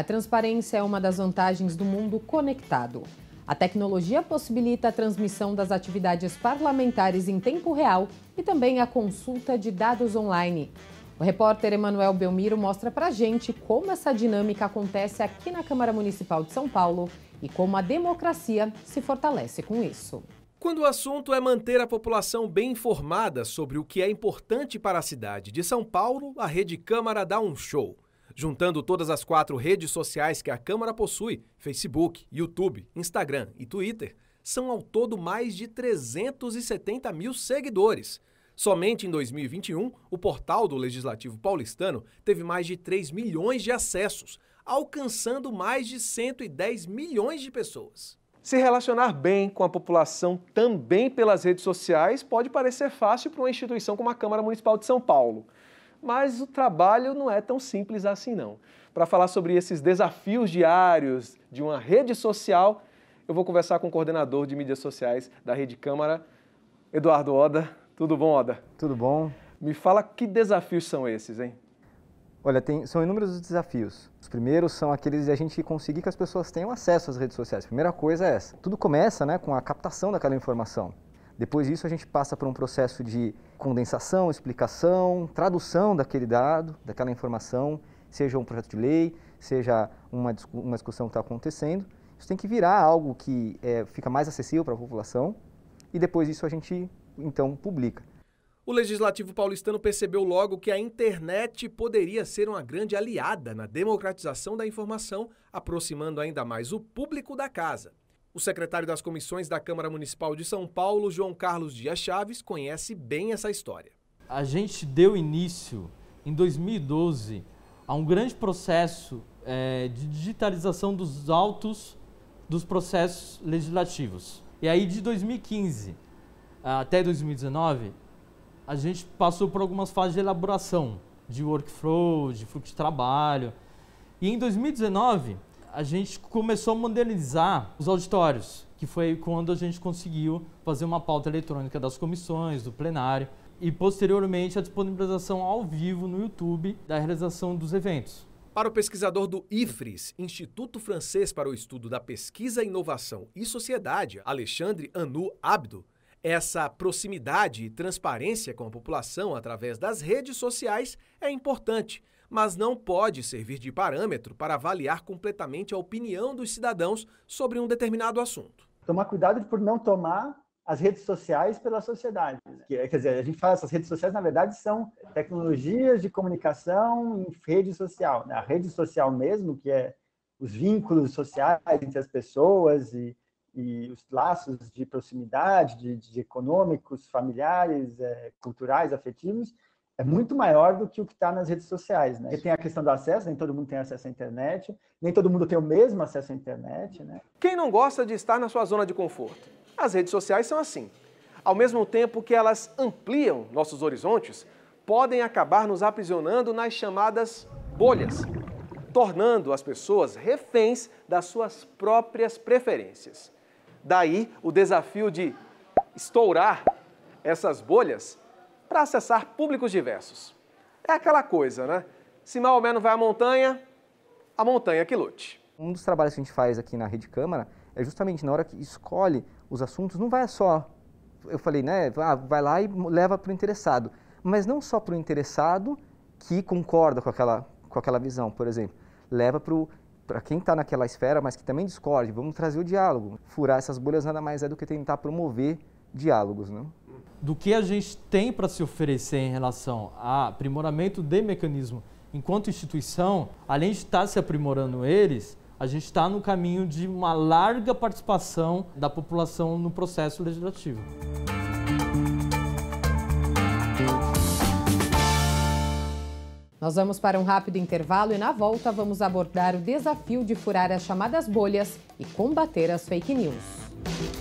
A transparência é uma das vantagens do mundo conectado. A tecnologia possibilita a transmissão das atividades parlamentares em tempo real e também a consulta de dados online. O repórter Emanuel Belmiro mostra pra gente como essa dinâmica acontece aqui na Câmara Municipal de São Paulo e como a democracia se fortalece com isso. Quando o assunto é manter a população bem informada sobre o que é importante para a cidade de São Paulo, a Rede Câmara dá um show juntando todas as quatro redes sociais que a Câmara possui Facebook, YouTube, Instagram e Twitter são ao todo mais de 370 mil seguidores. Somente em 2021, o portal do Legislativo Paulistano teve mais de 3 milhões de acessos, alcançando mais de 110 milhões de pessoas. Se relacionar bem com a população também pelas redes sociais pode parecer fácil para uma instituição como a Câmara Municipal de São Paulo mas o trabalho não é tão simples assim não. Para falar sobre esses desafios diários de uma rede social, eu vou conversar com o coordenador de mídias sociais da Rede Câmara, Eduardo Oda. Tudo bom, Oda? Tudo bom. Me fala que desafios são esses, hein? Olha, tem, são inúmeros os desafios. Os primeiros são aqueles de a gente conseguir que as pessoas tenham acesso às redes sociais. Primeira coisa é essa. Tudo começa né, com a captação daquela informação. Depois disso, a gente passa por um processo de condensação, explicação, tradução daquele dado, daquela informação, seja um projeto de lei, seja uma, uma discussão que está acontecendo. Isso tem que virar algo que é, fica mais acessível para a população e depois disso a gente, então, publica. O legislativo paulistano percebeu logo que a internet poderia ser uma grande aliada na democratização da informação, aproximando ainda mais o público da casa. O secretário das comissões da Câmara Municipal de São Paulo, João Carlos Dias Chaves, conhece bem essa história. A gente deu início, em 2012, a um grande processo é, de digitalização dos autos dos processos legislativos. E aí, de 2015 ah, até 2019, a gente passou por algumas fases de elaboração, de workflow, de fluxo de trabalho. E em 2019, a gente começou a modernizar os auditórios, que foi quando a gente conseguiu fazer uma pauta eletrônica das comissões, do plenário e posteriormente a disponibilização ao vivo no YouTube da realização dos eventos. Para o pesquisador do IFRES, Instituto Francês para o Estudo da Pesquisa, Inovação e Sociedade, Alexandre Anu Abdo, essa proximidade e transparência com a população através das redes sociais é importante, mas não pode servir de parâmetro para avaliar completamente a opinião dos cidadãos sobre um determinado assunto. Tomar cuidado por não tomar as redes sociais pela sociedade. Né? É, quer dizer, a gente fala essas redes sociais, na verdade, são tecnologias de comunicação em rede social. Né? A rede social mesmo, que é os vínculos sociais entre as pessoas e e os laços de proximidade, de, de econômicos, familiares, é, culturais, afetivos, é muito maior do que o que está nas redes sociais, né? E tem a questão do acesso, nem todo mundo tem acesso à internet, nem todo mundo tem o mesmo acesso à internet, né? Quem não gosta de estar na sua zona de conforto? As redes sociais são assim. Ao mesmo tempo que elas ampliam nossos horizontes, podem acabar nos aprisionando nas chamadas bolhas, tornando as pessoas reféns das suas próprias preferências. Daí o desafio de estourar essas bolhas para acessar públicos diversos. É aquela coisa, né? Se mal ou menos vai à montanha, a montanha que lute. Um dos trabalhos que a gente faz aqui na Rede Câmara é justamente na hora que escolhe os assuntos, não vai só, eu falei, né, ah, vai lá e leva para o interessado, mas não só para o interessado que concorda com aquela, com aquela visão, por exemplo, leva para o para quem está naquela esfera, mas que também discorde, vamos trazer o diálogo. Furar essas bolhas nada mais é do que tentar promover diálogos. Né? Do que a gente tem para se oferecer em relação a aprimoramento de mecanismo enquanto instituição, além de estar tá se aprimorando eles, a gente está no caminho de uma larga participação da população no processo legislativo. Nós vamos para um rápido intervalo e na volta vamos abordar o desafio de furar as chamadas bolhas e combater as fake news.